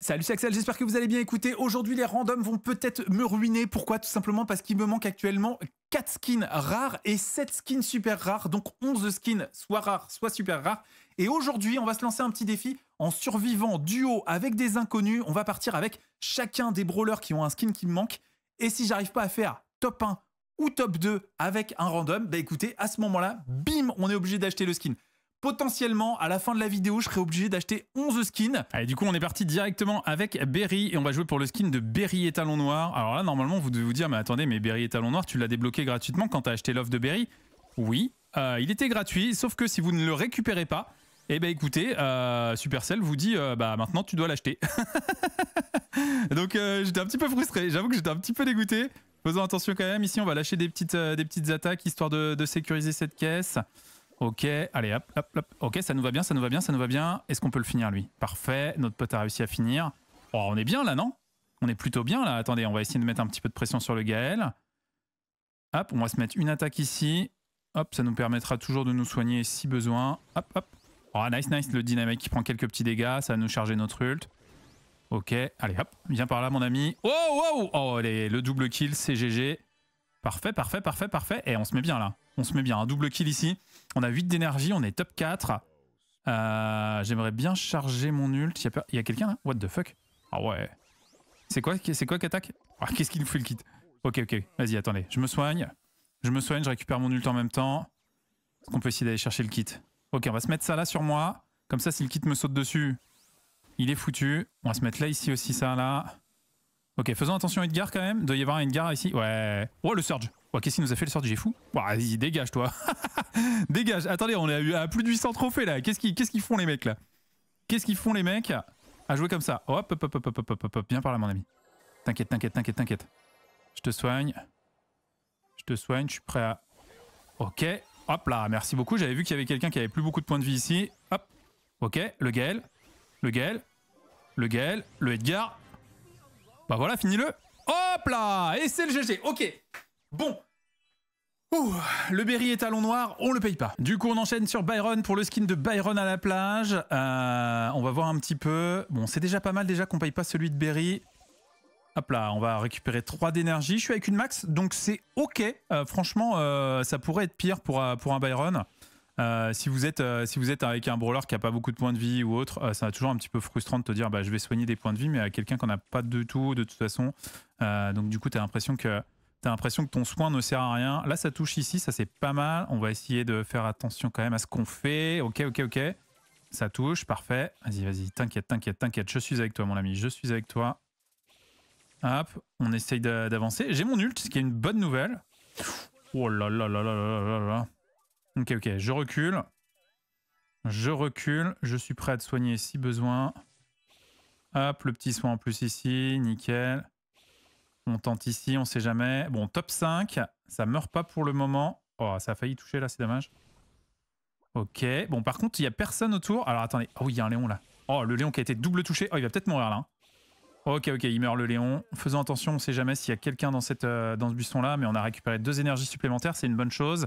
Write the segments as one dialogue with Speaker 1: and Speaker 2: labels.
Speaker 1: Salut c'est Axel, j'espère que vous allez bien écouter. Aujourd'hui les randoms vont peut-être me ruiner. Pourquoi Tout simplement parce qu'il me manque actuellement 4 skins rares et 7 skins super rares. Donc 11 skins soit rares, soit super rares. Et aujourd'hui on va se lancer un petit défi en survivant duo avec des inconnus. On va partir avec chacun des brawlers qui ont un skin qui me manque. Et si j'arrive pas à faire top 1 ou top 2 avec un random, bah écoutez, à ce moment-là, bim, on est obligé d'acheter le skin potentiellement à la fin de la vidéo je serai obligé d'acheter 11 skins. Allez du coup on est parti directement avec Berry et on va jouer pour le skin de Berry étalon noir. Alors là normalement vous devez vous dire mais attendez mais Berry étalon noir tu l'as débloqué gratuitement quand tu as acheté l'offre de Berry Oui, euh, il était gratuit sauf que si vous ne le récupérez pas, eh ben écoutez, euh, Supercell vous dit euh, bah maintenant tu dois l'acheter. Donc j'étais un petit peu frustré, j'avoue que j'étais un petit peu dégoûté. Faisons attention quand même, ici on va lâcher des petites, des petites attaques histoire de sécuriser cette caisse. Ok, allez, hop, hop, hop. Ok, ça nous va bien, ça nous va bien, ça nous va bien. Est-ce qu'on peut le finir, lui Parfait, notre pote a réussi à finir. Oh, on est bien, là, non On est plutôt bien, là. Attendez, on va essayer de mettre un petit peu de pression sur le Gaël. Hop, on va se mettre une attaque ici. Hop, ça nous permettra toujours de nous soigner si besoin. Hop, hop. Oh, nice, nice, le dynamique qui prend quelques petits dégâts. Ça va nous charger notre ult. Ok, allez, hop, viens par là, mon ami. Oh, wow Oh, allez, le double kill, c'est GG. Parfait, parfait, parfait, parfait. Et eh, on se met bien, là. On se met bien, un hein. double kill ici. On a 8 d'énergie, on est top 4. Euh, j'aimerais bien charger mon ult. Il y a, quelqu'un là What the fuck Ah ouais. C'est quoi C'est quoi qu'attaque ah, Qu'est-ce qu'il nous fait le kit Ok, ok. Vas-y, attendez. Je me soigne. Je me soigne, je récupère mon ult en même temps. Est-ce qu'on peut essayer d'aller chercher le kit Ok, on va se mettre ça là sur moi. Comme ça, si le kit me saute dessus, il est foutu. On va se mettre là, ici aussi, ça, là. Ok, faisons attention à Edgar quand même. doit y avoir un Edgar ici. Ouais. Oh, le Surge Qu'est-ce qu'il nous a fait le sort du Géfou Vas-y, ah, dégage toi Dégage Attendez, on est à plus de 800 trophées là Qu'est-ce qu'ils font les mecs là Qu'est-ce qu'ils font les mecs à jouer comme ça Hop, hop, hop, hop, hop, hop, hop, hop. Bien par là mon ami. T'inquiète, t'inquiète, t'inquiète, t'inquiète. Je te soigne. Je te soigne, je suis prêt à... Ok, hop là, merci beaucoup. J'avais vu qu'il y avait quelqu'un qui avait plus beaucoup de points de vie ici. Hop, ok, le Gael le Gael le Gael le Edgar. Bah voilà, finis-le. Hop là Et c'est le GG, ok. Bon, le Berry est talon noir, on le paye pas. Du coup, on enchaîne sur Byron pour le skin de Byron à la plage. Euh, on va voir un petit peu. Bon, c'est déjà pas mal déjà qu'on paye pas celui de Berry. Hop là, on va récupérer 3 d'énergie. Je suis avec une max, donc c'est ok. Euh, franchement, euh, ça pourrait être pire pour, pour un Byron. si, vous êtes, si vous êtes avec un brawler qui a pas beaucoup de points de vie ou autre, ça va toujours un petit peu frustrant de te dire bah, je vais soigner des points de vie, mais à quelqu'un qu'on n'a pas de tout de toute façon. donc du coup, t'as l'impression que t'as l'impression que ton soin ne sert à rien. Là, ça touche ici, ça c'est pas mal. On va essayer de faire attention quand même à ce qu'on fait. Ok, ok, ok. Ça touche, parfait. Vas-y, vas-y, t'inquiète, t'inquiète, t'inquiète. Je suis avec toi, mon ami, je suis avec toi. Hop, on essaye d'avancer. J'ai mon ult, ce qui est une bonne nouvelle. Oh là là là là là là là. Ok, ok, je recule. Je recule, je suis prêt à te soigner si besoin. Hop, le petit soin en plus ici, nickel. On tente ici, on sait jamais. Bon, top 5. Ça meurt pas pour le moment. Oh, ça a failli toucher là, c'est dommage. Ok. Bon, par contre, il n'y a personne autour. Alors, attendez. Oh, il y a un Léon là. Oh, le Léon qui a été double touché. Oh, il va peut-être mourir là. Hein. Ok, ok, il meurt le Léon. Faisons attention, on ne sait jamais s'il y a quelqu'un dans, euh, dans ce buisson-là, mais on a récupéré deux énergies supplémentaires, c'est une bonne chose.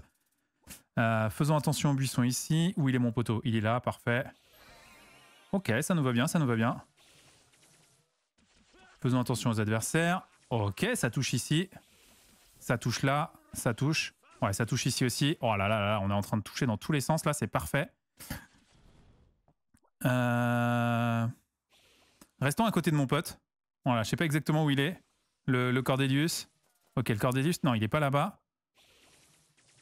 Speaker 1: Euh, faisons attention au buisson ici. Où il est mon poteau Il est là, parfait. Ok, ça nous va bien, ça nous va bien. Faisons attention aux adversaires. Ok, ça touche ici. Ça touche là. Ça touche. Ouais, ça touche ici aussi. Oh là là là, on est en train de toucher dans tous les sens. Là, c'est parfait. Euh, restons à côté de mon pote. Voilà, je sais pas exactement où il est. Le, le Cordelius. Ok, le Cordelius, non, il est pas là-bas.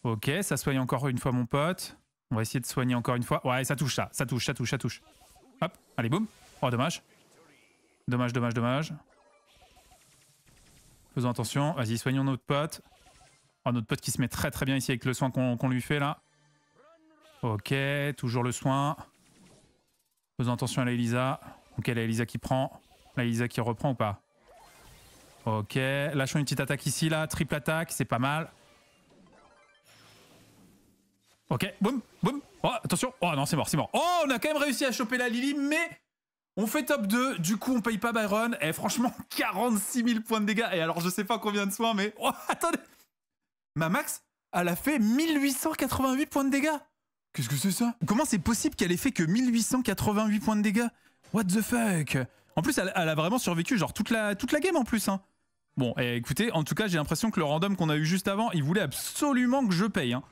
Speaker 1: Ok, ça soigne encore une fois mon pote. On va essayer de soigner encore une fois. Ouais, ça touche ça, ça touche, ça touche, ça touche. Hop, allez, boum. Oh, dommage. Dommage, dommage, dommage. Faisons attention. Vas-y, soignons notre pote. Oh, notre pote qui se met très très bien ici avec le soin qu'on lui fait là. Ok, toujours le soin. Faisons attention à la Elisa. Ok, la Elisa qui prend. La Elisa qui reprend ou pas Ok, lâchons une petite attaque ici là. Triple attaque, c'est pas mal. Ok, boum, boum. Oh, attention. Oh non, c'est mort, c'est mort. Oh, on a quand même réussi à choper la Lily, mais on fait top 2, du coup on paye pas Byron. Et eh, franchement, 46 000 points de dégâts. Et alors je sais pas combien de soins, mais... Oh, attendez Ma Max, elle a fait 1888 points de dégâts Qu'est-ce que c'est ça Comment c'est possible qu'elle ait fait que 1888 points de dégâts What the fuck En plus, elle, a vraiment survécu, genre toute la, game en plus, hein. Bon, eh, écoutez, en tout cas, j'ai l'impression que le random qu'on a eu juste avant, il voulait absolument que je paye, hein.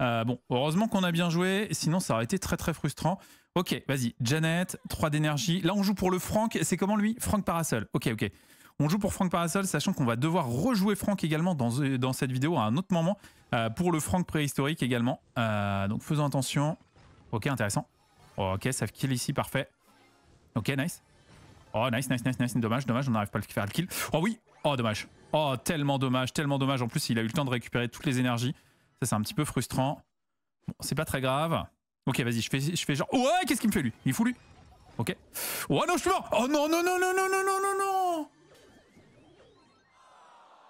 Speaker 1: euh, bon, heureusement qu'on a bien joué, sinon ça aurait été très très frustrant. Ok, vas-y. Janet, 3 d'énergie. Là, on joue pour le Franck. C'est comment lui Franck Parasol. Ok, ok. On joue pour Franck Parasol, sachant qu'on va devoir rejouer Franck également dans, cette vidéo à un autre moment. Euh, pour le Franck préhistorique également. Euh, donc faisons attention. Ok, intéressant. ok, ça kill ici, parfait. Ok, nice. Oh, nice, nice, nice, nice. Dommage, dommage, on n'arrive pas à faire le kill. Oh oui Oh, dommage. Oh, tellement dommage, tellement dommage. En plus, il a eu le temps de récupérer toutes les énergies. Ça, c'est un petit peu frustrant. Bon, c'est pas très grave. Ok, vas-y, je fais, je fais genre... Ouais, qu'est-ce qu'il me fait, lui Il fout, lui Ok. Oh non, je suis mort Oh non, non, non, non, non, non, non, non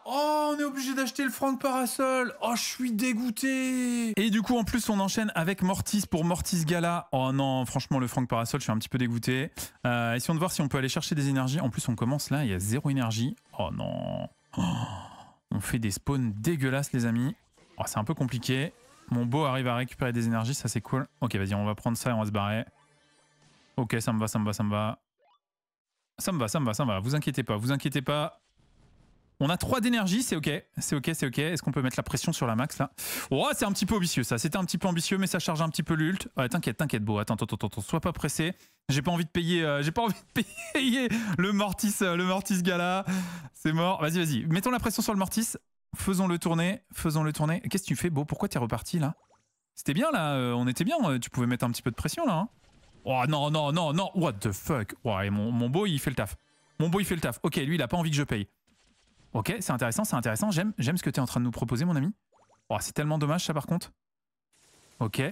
Speaker 1: Oh, on est obligé d'acheter le franc parasol. Oh, je suis dégoûté. Et du coup, en plus, on enchaîne avec Mortis pour Mortis Gala. Oh non, franchement, le franc parasol, je suis un petit peu dégoûté. Euh, essayons de voir si on peut aller chercher des énergies. En plus, on commence là, il y a zéro énergie. Oh non. Oh, on fait des spawns dégueulasses, les amis. Oh, c'est un peu compliqué. Mon beau arrive à récupérer des énergies, ça c'est cool. Ok, vas-y, on va prendre ça et on va se barrer. Ok, ça me va, ça me va, ça me va. Ça me va, ça me va, ça me va. Vous inquiétez pas, vous inquiétez pas. On a 3 d'énergie, c'est ok, c'est ok, c'est ok. Est-ce qu'on peut mettre la pression sur la max là Oh, c'est un petit peu ambitieux ça. C'était un petit peu ambitieux, mais ça charge un petit peu l'ult. Ouais, t'inquiète, t'inquiète, beau. Attends, attends, attends, sois pas pressé. J'ai pas envie de payer, euh, j'ai pas envie de payer le Mortis, euh, le Mortis Gala. C'est mort. Vas-y, vas-y. Mettons la pression sur le Mortis. Faisons-le tourner, faisons-le tourner. Qu'est-ce que tu fais, Beau Pourquoi t'es reparti, là C'était bien, là, euh, on était bien, euh, tu pouvais mettre un petit peu de pression, là. Hein. oh, non, non, non, non, what the fuck mon, Beau, il fait le taf. Mon Beau, il fait le taf. Ok, lui, il a pas envie que je paye. Ok, c'est intéressant, c'est intéressant, j'aime ce que t'es en train de nous proposer, mon ami. Oh, c'est tellement dommage, ça, par contre. Ok.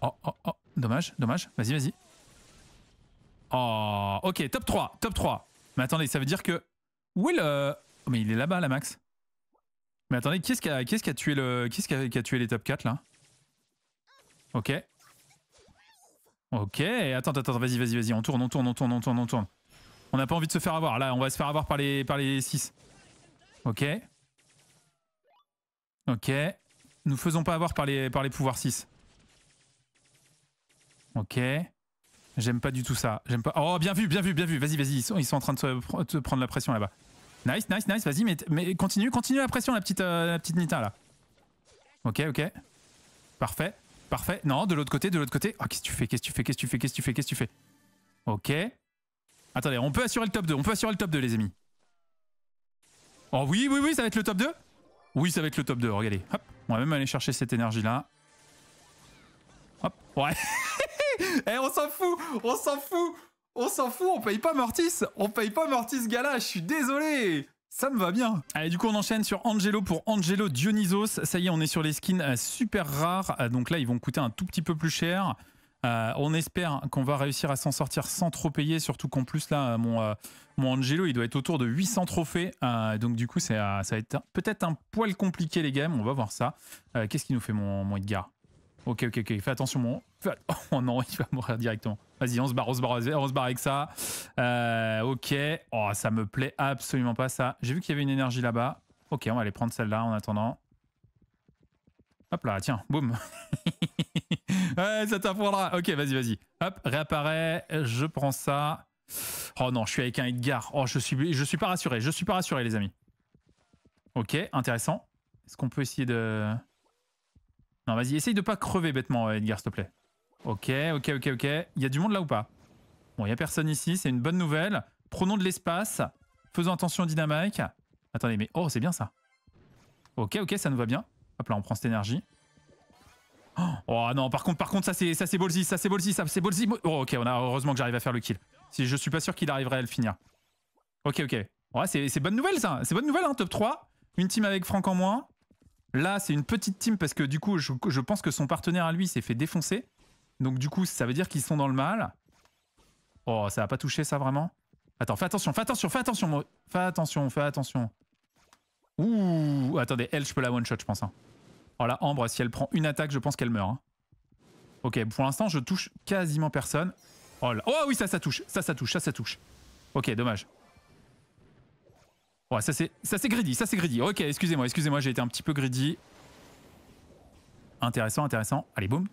Speaker 1: Oh, oh, oh, dommage, dommage. Vas-y, vas-y. Oh, ok, top 3, top 3. Mais attendez, ça veut dire que... Où est le... Oh, mais il est là-bas, la max. Mais attendez, quest ce qui a, tué le, top l'étape 4 là Ok. Ok, attends, attends, vas-y, vas-y, vas-y, on tourne, on tourne, on tourne, on tourne, on tourne. On n'a pas envie de se faire avoir, là, on va se faire avoir par les, par les 6. Ok. Ok. Nous faisons pas avoir par les, par les pouvoirs 6. Ok. J'aime pas du tout ça. J'aime pas. Oh, bien vu, bien vu, bien vu. Vas-y, vas-y, ils sont, ils sont en train de, se, prendre la pression là-bas. Nice, nice, nice, vas-y, mais, continue, continue la pression, la petite, euh, la petite Nita, là. Ok, ok. Parfait, parfait. Non, de l'autre côté, de l'autre côté. oh, qu'est-ce que tu fais, qu'est-ce que tu fais, qu'est-ce que tu fais, qu'est-ce que tu fais, qu'est-ce que tu fais Ok. Attendez, on peut assurer le top 2, on peut assurer le top 2, les amis. Oh oui, oui, oui, ça va être le top 2 Oui, ça va être le top 2, regardez. Hop, on va même aller chercher cette énergie-là. Hop, ouais. Eh, on s'en fout, on s'en fout on s'en fout, on paye pas Mortis. On paye pas Mortis Gala, je suis désolé. Ça me va bien. Allez, du coup, on enchaîne sur Angelo pour Angelo Dionysos. Ça y est, on est sur les skins euh, super rares. Euh, donc là, ils vont coûter un tout petit peu plus cher. Euh, on espère qu'on va réussir à s'en sortir sans trop payer, surtout qu'en plus là, mon, mon, Angelo, il doit être autour de 800 trophées. donc du coup, ça, ça va être peut-être un poil compliqué les games, on va voir ça. Qu'est-ce qui nous fait mon, mon Edgar Ok, ok, ok. Fais attention, mon. Oh non, il va mourir directement. Vas-y, on se barre, on se barre, avec ça. Euh, ok. Oh, ça me plaît absolument pas, ça. J'ai vu qu'il y avait une énergie là-bas. Ok, on va aller prendre celle-là en attendant. Hop là, tiens, boum. ouais, ça t'apprendra. Ok, vas-y, vas-y. Hop, réapparaît. Je prends ça. Oh non, je suis avec un Edgar. Oh, je suis, je suis pas rassuré. Je suis pas rassuré, les amis. Ok, intéressant. Est-ce qu'on peut essayer de... Non, vas-y, essaye de pas crever bêtement, euh, Edgar, s'il te plaît. Ok, ok, ok, ok. Il y a du monde là ou pas Bon, il y a personne ici, c'est une bonne nouvelle. Prenons de l'espace, faisons attention au dynamite. Attendez, mais oh, c'est bien ça. Ok, ok, ça nous va bien. Hop là, on prend cette énergie. Oh, oh non, par contre, par contre, ça c'est ça c'est bolzi ça c'est bolzi ça c'est bolzi. Oh ok, on a heureusement que j'arrive à faire le kill. Si je suis pas sûr qu'il arriverait à le finir. Ok, ok. Ouais, c'est bonne nouvelle ça. C'est bonne nouvelle, hein, top 3. Une team avec Franck en moins. Là, c'est une petite team parce que du coup, je, pense que son partenaire à lui s'est fait défoncer. Donc du coup, ça veut dire qu'ils sont dans le mal. Oh, ça va pas toucher ça vraiment Attends, fais attention, fais attention, fais attention, fais attention, fais attention. Ouh, attendez, elle, je peux la one-shot, je pense. Hein. Oh, la Ambre, si elle prend une attaque, je pense qu'elle meurt. Hein. Ok, pour l'instant, je touche quasiment personne. Oh, là. oh oui, ça, ça touche, ça, ça touche, ça, ça touche. Ok, dommage ça c'est greedy, ça c'est greedy. Ok, excusez-moi, excusez-moi, j'ai été un petit peu greedy. Intéressant, intéressant. Allez, boum.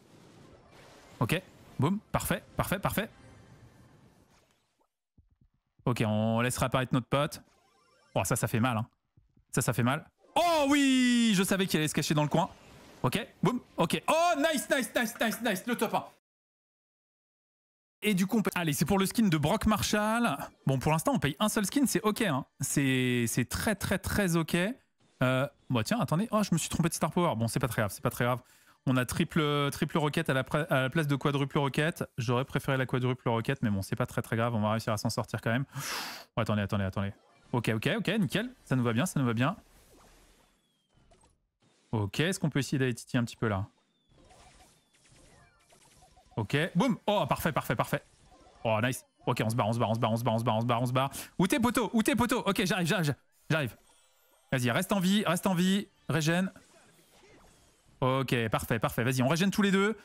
Speaker 1: Ok, boum, parfait, parfait, parfait. Ok, on laissera apparaître notre pote. Oh, ça, ça fait mal. Hein. Ça, ça fait mal. Oh oui Je savais qu'il allait se cacher dans le coin. Ok, boum, ok. Oh, nice, nice, nice, nice, nice, le top 1. Et du coup, Allez, c'est pour le skin de Brock Marshall. Bon, pour l'instant, on paye un seul skin, c'est OK. Hein. C'est très, très, très OK. Euh, bon, bah, tiens, attendez. Oh, je me suis trompé de Star Power. Bon, c'est pas très grave, c'est pas très grave. On a triple, triple roquette à la, place de quadruple roquette. J'aurais préféré la quadruple roquette, mais bon, c'est pas très, très grave. On va réussir à s'en sortir quand même. Oh, attendez, attendez, attendez. OK, OK, OK, nickel. Ça nous va bien, ça nous va bien. OK, est-ce qu'on peut essayer d'aller titiller un petit peu là Ok, boum Oh, parfait, parfait, parfait. Oh, nice. Ok, on se barre, on se barre, on se barre, on se barre, on se barre, on se barre, Où t'es, poteau Où t'es, poteau Ok, j'arrive, j'arrive, j'arrive. Vas-y, reste en vie, reste en vie. Régène. Ok, parfait, parfait. Vas-y, on régène tous les deux.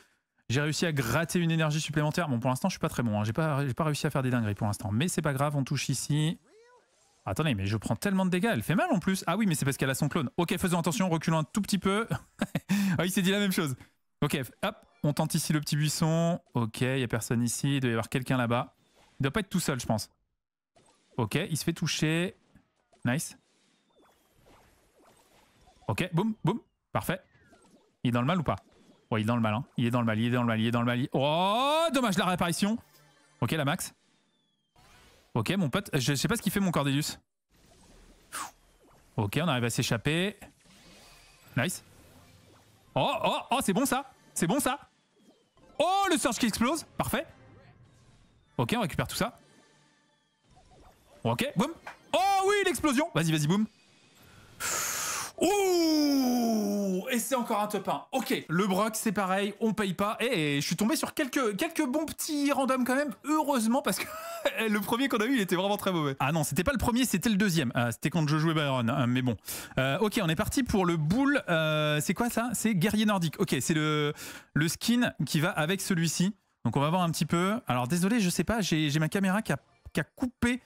Speaker 1: J'ai réussi à gratter une énergie supplémentaire. Bon, pour l'instant, je suis pas très bon. Hein. J'ai pas, pas réussi à faire des dingueries pour l'instant. Mais c'est pas grave, on touche ici. Attendez, mais je prends tellement de dégâts, elle fait mal en plus. Ah oui, mais c'est parce qu'elle a son clone. Ok, faisons attention, reculons un tout petit peu. Ah, il s'est dit la même chose. Ok, hop, on tente ici le petit buisson. Ok, il n'y a personne ici. Il doit y avoir quelqu'un là-bas. Il doit pas être tout seul, je pense. Ok, il se fait toucher. Nice. Ok, boum, boum. Parfait. Il est dans le mal ou pas Ouais, il est dans le mal, hein. Il est dans le mal, il est dans le mal, il est dans le mal. Oh, dommage la réapparition. Ok, la max. Ok, mon pote. Je, sais pas ce qu'il fait, mon Cordelius. Ok, on arrive à s'échapper. Nice. Oh, oh, oh, c'est bon ça C'est bon ça Oh, le surge qui explose Parfait. Ok, on récupère tout ça. Ok, boum Oh oui, l'explosion Vas-y, vas-y, boum Ouh c'est encore un top 1. Ok, le Brock, c'est pareil, on paye pas. Et eh, eh, je suis tombé sur quelques, quelques bons petits randoms quand même, heureusement, parce que le premier qu'on a eu, il était vraiment très mauvais. Ah non, c'était pas le premier, c'était le deuxième. Ah, c'était quand je jouais Byron, hein, mais bon. Euh, ok, on est parti pour le boule. Euh, c'est quoi ça C'est guerrier nordique. Ok, c'est le, le skin qui va avec celui-ci. Donc on va voir un petit peu. Alors désolé, je sais pas, j'ai ma caméra qui a, qui a coupé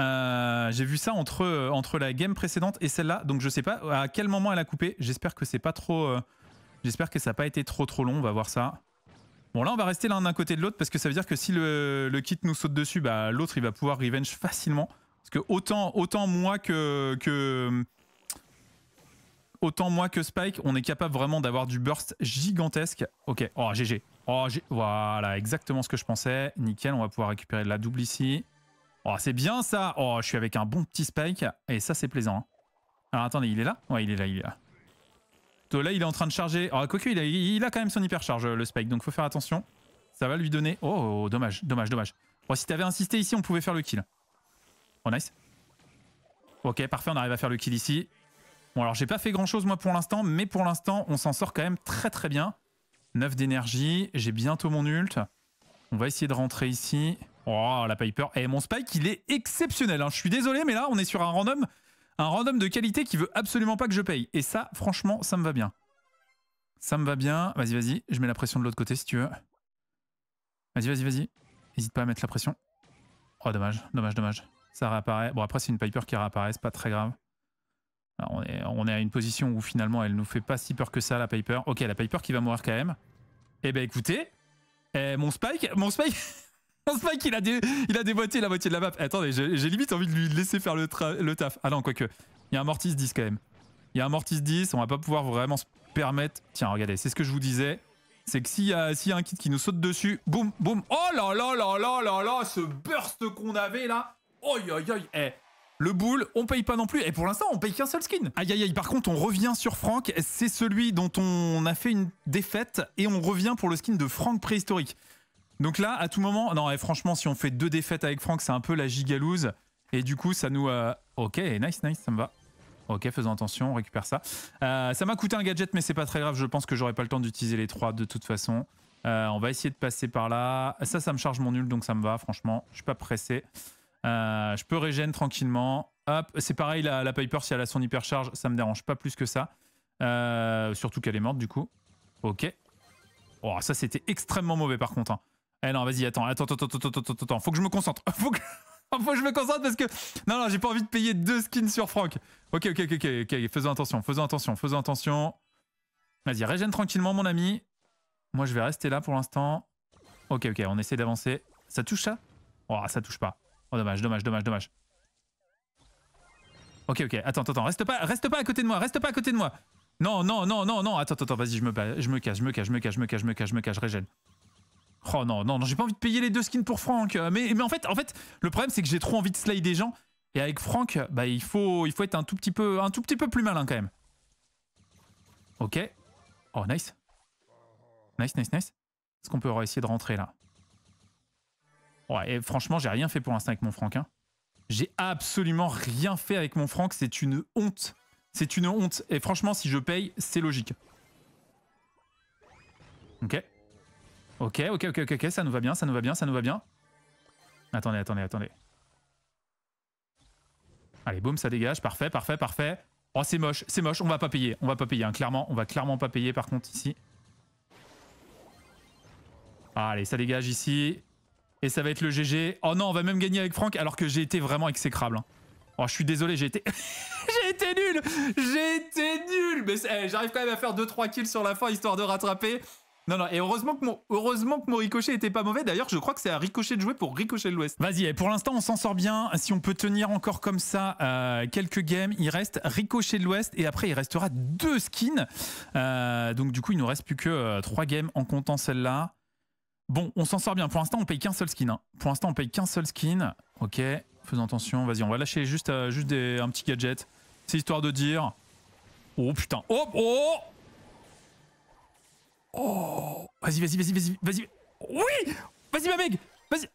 Speaker 1: euh, j'ai vu ça entre, euh, entre la game précédente et celle-là, donc je sais pas à quel moment elle a coupé. J'espère que c'est pas trop. Euh, j'espère que ça n'a pas été trop trop long. On va voir ça. Bon là on va rester l'un d'un côté de l'autre parce que ça veut dire que si le, kit nous saute dessus, bah, l'autre il va pouvoir revenge facilement. Parce que autant, autant moi que, autant moi que Spike, on est capable vraiment d'avoir du burst gigantesque. Ok, oh GG. Oh, voilà, exactement ce que je pensais. Nickel, on va pouvoir récupérer de la double ici. Oh, c'est bien ça Oh, je suis avec un bon petit Spike. Et ça, c'est plaisant. Hein. Alors, attendez, il est là Ouais, il est là, il est là. là, il est en train de charger. Oh quoique, il a, il a quand même son hypercharge, le Spike. Donc, faut faire attention. Ça va lui donner... Oh, oh, dommage, dommage, dommage. Oh si t'avais insisté ici, on pouvait faire le kill. Oh, nice. Ok, parfait, on arrive à faire le kill ici. Bon, alors, j'ai pas fait grand-chose, moi, pour l'instant. Mais pour l'instant, on s'en sort quand même très, très bien. 9 d'énergie. J'ai bientôt mon ult. On va essayer de rentrer ici. Oh, la Piper. Et eh, mon Spike, il est exceptionnel. Hein. Je suis désolé, mais là, on est sur un random, un random de qualité qui veut absolument pas que je paye. Et ça, franchement, ça me va bien. Ça me va bien. Vas-y, vas-y. Je mets la pression de l'autre côté si tu veux. Vas-y, vas-y, vas-y. N'hésite pas à mettre la pression. Oh, dommage, dommage, dommage. Ça réapparaît. Bon, après, c'est une Piper qui réapparaît. C'est pas très grave. Ah, on, est, à une position où finalement, elle nous fait pas si peur que ça, la Piper. Ok, la Piper qui va mourir quand même. Eh ben, écoutez. Eh, mon Spike. Mon Spike. pense pas qu'il a, déboîté la moitié de la map. Eh, attendez, j'ai limite envie de lui laisser faire le, taf. Ah non, quoique. Il y a un Mortis 10 quand même. Il y a un Mortis 10, on va pas pouvoir vraiment se permettre. Tiens, regardez, c'est ce que je vous disais. C'est que s'il y, a... un kit qui nous saute dessus, boum, boum. Oh là là là là là là, ce burst qu'on avait là. Oi oi oi, eh, Le boule, on paye pas non plus. Et pour l'instant, on paye qu'un seul skin. Aïe aïe aïe. Par contre, on revient sur Franck. C'est celui dont on a fait une défaite. Et on revient pour le skin de Franck préhistorique. Donc là, à tout moment, non, et eh, franchement, si on fait deux défaites avec Franck, c'est un peu la gigalouse. Et du coup, ça nous... Euh, ok, nice, nice, ça me va. Ok, faisons attention, on récupère ça. Euh, ça m'a coûté un gadget, mais c'est pas très grave. Je pense que j'aurai pas le temps d'utiliser les trois de toute façon. Euh, on va essayer de passer par là. Ça, ça me charge mon nul, donc ça me va, franchement. Je suis pas pressé. je peux régène tranquillement. Hop, c'est pareil, la, la, Piper, si elle a son hypercharge, ça me dérange pas plus que ça. surtout qu'elle est morte, du coup. Ok. Oh, ça, c'était extrêmement mauvais, par contre. Hein. Eh non, vas-y, attends, attends, attends, attends, attends, attends, faut que je me concentre. Faut que... Faut que je me concentre parce que... Non, non, j'ai pas envie de payer deux skins sur Franck. Ok, ok, ok, ok, ok, faisons attention, faisons attention, faisons attention. Vas-y, régène tranquillement, mon ami. Moi, je vais rester là pour l'instant. Ok, ok, on essaie d'avancer. Ça touche, ça Oh, ça touche pas. Oh, dommage, dommage, dommage, dommage. Ok, ok, attends, attends, reste pas, reste pas à côté de moi, reste pas à côté de moi. Non, non, non, non, non, attends, attends, vas-y, je me, je me cache, je me cache, je me cache, je me cache, je me cache, je me cache, régène. Oh non, non, non j'ai pas envie de payer les deux skins pour Franck. Euh, mais, mais en, fait, en fait, le problème, c'est que j'ai trop envie de slay des gens. Et avec Franck, bah, il, faut, il faut être un tout, petit peu, un tout petit peu plus malin quand même. Ok. Oh, nice. Nice, nice, nice. Est-ce qu'on peut essayer de rentrer là Ouais, et franchement, j'ai rien fait pour l'instant avec mon Franck. Hein. J'ai absolument rien fait avec mon Franck. C'est une honte. C'est une honte. Et franchement, si je paye, c'est logique. Ok. Ok, ok, ok, ok, ça nous va bien, ça nous va bien, ça nous va bien. Attendez, attendez, attendez. Allez, boum, ça dégage. Parfait, parfait, parfait. Oh, c'est moche, c'est moche. On va pas payer, on va pas payer. Hein, clairement, on va clairement pas payer par contre ici. Allez, ça dégage ici. Et ça va être le GG. Oh non, on va même gagner avec Franck alors que j'ai été vraiment exécrable. Hein. Oh, je suis désolé, j'ai été... j'ai été nul J'ai été nul Mais eh, j'arrive quand même à faire 2-3 kills sur la fin histoire de rattraper. Non, non, et heureusement que mon, heureusement que mon ricochet était pas mauvais. D'ailleurs, je crois que c'est à Ricocher de jouer pour ricocher l'Ouest. Vas-y, et pour l'instant, on s'en sort bien. Si on peut tenir encore comme ça euh, quelques games, il reste ricochet l'Ouest et après, il restera deux skins. Euh, donc, du coup, il nous reste plus que euh, trois games en comptant celle-là. Bon, on s'en sort bien. Pour l'instant, on paye qu'un seul skin. Hein. Pour l'instant, on paye qu'un seul skin. Ok, faisons attention. Vas-y, on va lâcher juste, juste un petit gadget. C'est histoire de dire. Oh putain. Oh, oh! Oh Vas-y, vas-y, vas-y, vas-y, vas-y. Oui Vas-y, ma mec Vas-y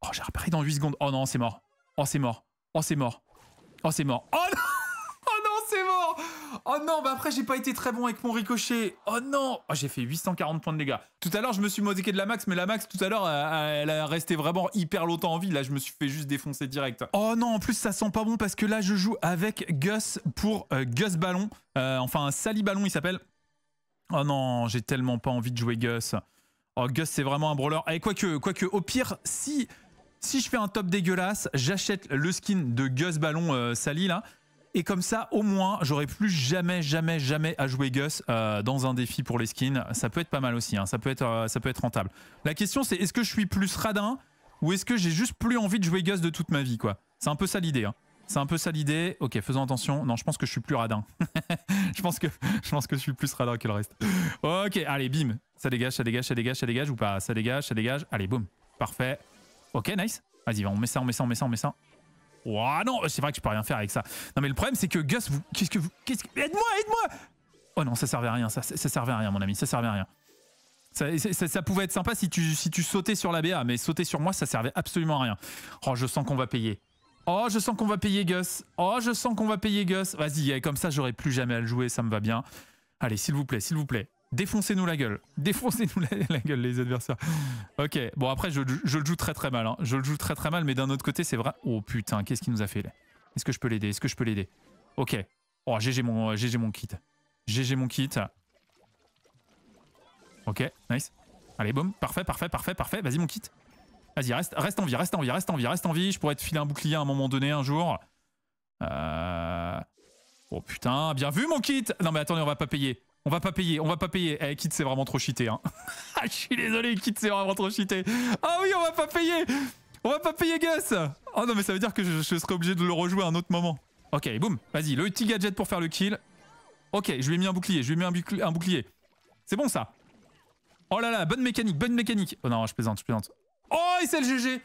Speaker 1: Oh, j'ai repéré dans 8 secondes. Oh non, c'est mort. Oh, c'est mort. Oh, c'est mort. Oh, c'est mort. Oh non Oh non, c'est mort Oh non, bah après, j'ai pas été très bon avec mon ricochet. Oh non oh, J'ai fait 840 points de dégâts. Tout à l'heure, je me suis modiqué de la max, mais la max, tout à l'heure, elle a resté vraiment hyper longtemps en vie. Là, je me suis fait juste défoncer direct. Oh non, en plus, ça sent pas bon parce que là, je joue avec Gus pour euh, Gus Ballon. Enfin euh, enfin, Sally Ballon, il s'appelle. Oh non, j'ai tellement pas envie de jouer Gus. Oh, Gus, c'est vraiment un brawler. Et eh, quoique, quoi que, au pire, si, si je fais un top dégueulasse, j'achète le skin de Gus Ballon euh, Sally, là. Et comme ça, au moins, j'aurai plus jamais, jamais, jamais à jouer Gus euh, dans un défi pour les skins. Ça peut être pas mal aussi, hein. ça, peut être, euh, ça peut être rentable. La question, c'est est-ce que je suis plus radin ou est-ce que j'ai juste plus envie de jouer Gus de toute ma vie, quoi C'est un peu ça l'idée, hein. C'est un peu ça l'idée. Ok, faisons attention. Non, je pense que je suis plus radin. je, pense que, je pense que je suis plus radin que le reste. Ok, allez, bim. Ça dégage, ça dégage, ça dégage, ça dégage ou pas Ça dégage, ça dégage. Allez, boum. Parfait. Ok, nice. Vas-y, on met ça, on met ça, on met ça, on met ça. Ouah non, c'est vrai que je peux rien faire avec ça. Non mais le problème c'est que Gus, qu'est-ce que vous, quest aide-moi, aide-moi. Oh non, ça servait à rien, ça, ça, servait à rien, mon ami, ça servait à rien. Ça, pouvait être sympa si tu, si tu sautais sur la BA, mais sauter sur moi, ça servait absolument à rien. Oh, je sens qu'on va payer. Oh, je sens qu'on va payer Gus. Oh, je sens qu'on va payer Gus. Vas-y, eh, comme ça, j'aurai plus jamais à le jouer, ça me va bien. Allez, s'il vous plaît, s'il vous plaît. Défoncez-nous la gueule. Défoncez-nous la, gueule, les adversaires. Ok, bon, après, je, le joue très très mal. Hein. Je le joue très très mal, mais d'un autre côté, c'est vrai. Oh putain, qu'est-ce qu'il nous a fait là Est-ce que je peux l'aider Est-ce que je peux l'aider Ok. Oh, GG mon, mon kit. GG mon kit. Ok, nice. Allez, boum. Parfait, parfait, parfait, parfait. Vas-y, mon kit. Vas-y, reste, en vie, reste en vie, reste en vie, reste en vie. Je pourrais te filer un bouclier à un moment donné, un jour. Euh, oh putain, bien vu mon kit Non mais attendez, on va pas payer. On va pas payer, on va pas payer. Eh, Kit, c'est vraiment trop cheaté. Hein. je suis désolé, Kit, c'est vraiment trop cheaté. Ah oui, on va pas payer On va pas payer Gus Oh non, mais ça veut dire que je, serais serai obligé de le rejouer à un autre moment. Ok, boum, vas-y, le petit gadget pour faire le kill. Ok, je lui ai mis un bouclier, je lui ai mis un, bouclier. C'est bon, ça Oh là là, bonne mécanique, bonne mécanique Oh non, je plaisante, je plaisante. Oh, il c'est le GG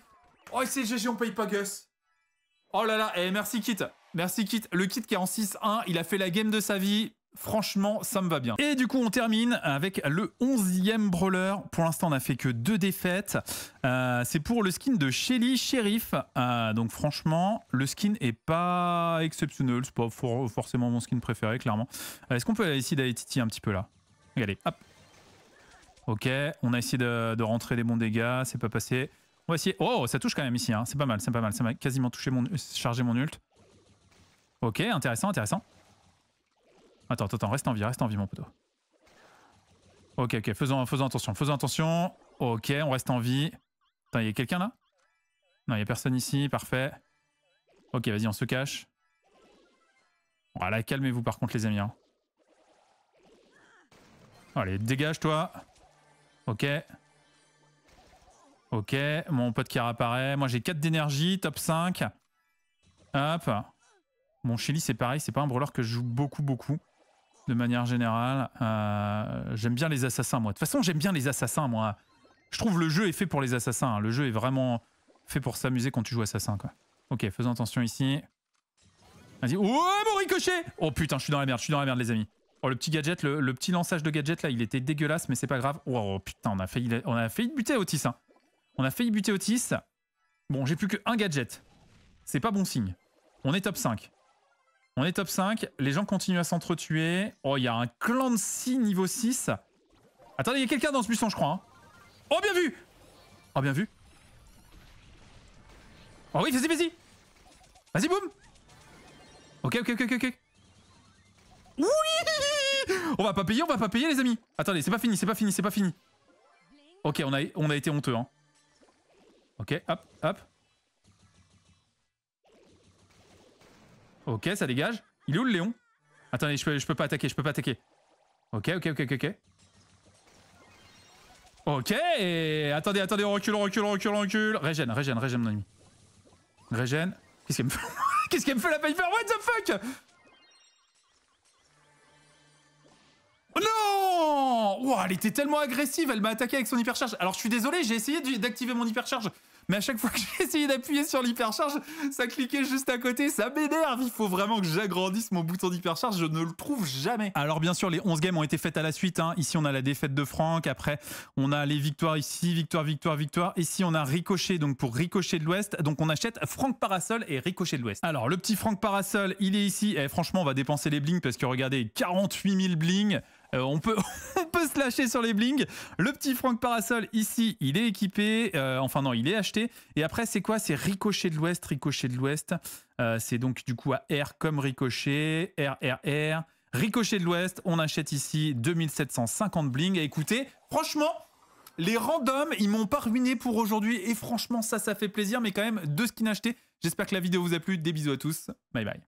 Speaker 1: Oh, il c'est le GG, on paye pas Gus Oh là là, et eh, merci Kit Merci Kit, le Kit qui est en 6-1, il a fait la game de sa vie, Franchement, ça me va bien. Et du coup, on termine avec le 11e brawler. Pour l'instant, on n'a fait que deux défaites. Euh, c'est pour le skin de Shelly Sheriff. Euh, donc franchement, le skin est pas exceptionnel. C'est pas forcément mon skin préféré, clairement. Euh, est-ce qu'on peut aller ici d'aller titiller un petit peu là Regardez, hop, Ok, on a essayé de, rentrer des bons dégâts, c'est pas passé. On va essayer. Oh, ça touche quand même ici, hein. c'est pas mal, c'est pas mal. Ça m'a quasiment touché mon, chargé mon ult. Ok, intéressant, intéressant. Attends, attends, reste en vie, reste en vie, mon poteau. Ok, ok, faisons, attention, faisons attention. Ok, on reste en vie. Attends, il y a quelqu'un là Non, il y a personne ici, parfait. Ok, vas-y, on se cache. Voilà, calmez-vous par contre, les amis. Hein. Allez, dégage-toi. Ok. Ok, mon pote qui apparaît, Moi j'ai 4 d'énergie, top 5. Hop. Mon Chili c'est pareil, c'est pas un brûleur que je joue beaucoup beaucoup. De manière générale. Euh, j'aime bien les assassins moi. De toute façon j'aime bien les assassins moi. Je trouve le jeu est fait pour les assassins. Le jeu est vraiment fait pour s'amuser quand tu joues assassin quoi. Ok, faisons attention ici. Vas-y. Oh mon ricochet Oh putain je suis dans la merde, je suis dans la merde les amis. Oh, le petit gadget, le, petit lançage de gadget là, il était dégueulasse, mais c'est pas grave. Oh, oh putain, on a failli, on a buter Otis. Hein. On a failli buter Otis. Bon, j'ai plus qu'un gadget. C'est pas bon signe. On est top 5. On est top 5. Les gens continuent à s'entretuer. Oh, il y a un clan de 6 niveau 6. Attendez, il y a quelqu'un dans ce buisson, je crois. Hein. Oh, bien vu Oh, bien vu. Oh oui, vas-y, vas-y Vas-y, boum Ok, ok, ok, ok. Oui On va pas payer, on va pas payer les amis Attendez, c'est pas fini, c'est pas fini, c'est pas fini. Ok, on a, on a été honteux. Hein. Ok, hop, hop. Ok, ça dégage. Il est où le Léon Attendez, je peux, je peux pas attaquer, je peux pas attaquer. Ok, ok, ok, ok, ok. Ok, attendez, attendez, on recule, on recule, on recule, on recule. Régène, régène, régène, mon ami. Régène. Qu'est-ce qu'elle me fait Qu'est-ce qu'elle me fait la paper What the fuck Non elle était tellement agressive, elle m'a attaqué avec son hypercharge. Alors je suis désolé, j'ai essayé d'activer mon hypercharge, mais à chaque fois que j'ai essayé d'appuyer sur l'hypercharge, ça cliquait juste à côté, ça m'énerve. Il faut vraiment que j'agrandisse mon bouton d'hypercharge, je ne le trouve jamais. Alors bien sûr, les 11 games ont été faites à la suite. Hein. Ici, on a la défaite de Franck, après, on a les victoires ici, victoire, victoire, victoire. Ici, on a ricoché, donc pour ricocher de l'Ouest. Donc on achète Franck Parasol et Ricochet de l'Ouest. Alors le petit Franck Parasol, il est ici. Et eh, franchement, on va dépenser les blings parce que regardez, 48 000 blings. Euh, on, peut, peut se lâcher sur les blings. Le petit Franck Parasol, ici, il est équipé. Euh, enfin, non, il est acheté. Et après, c'est quoi C'est Ricochet de l'Ouest, Ricochet de l'Ouest. Euh, c'est donc du coup à R comme Ricochet, R, R, R. Ricochet de l'Ouest, on achète ici 2750 bling. écoutez, franchement, les randoms, ils m'ont pas ruiné pour aujourd'hui. Et franchement, ça, ça fait plaisir. Mais quand même, de deux skins achetés. J'espère que la vidéo vous a plu. Des bisous à tous. Bye bye.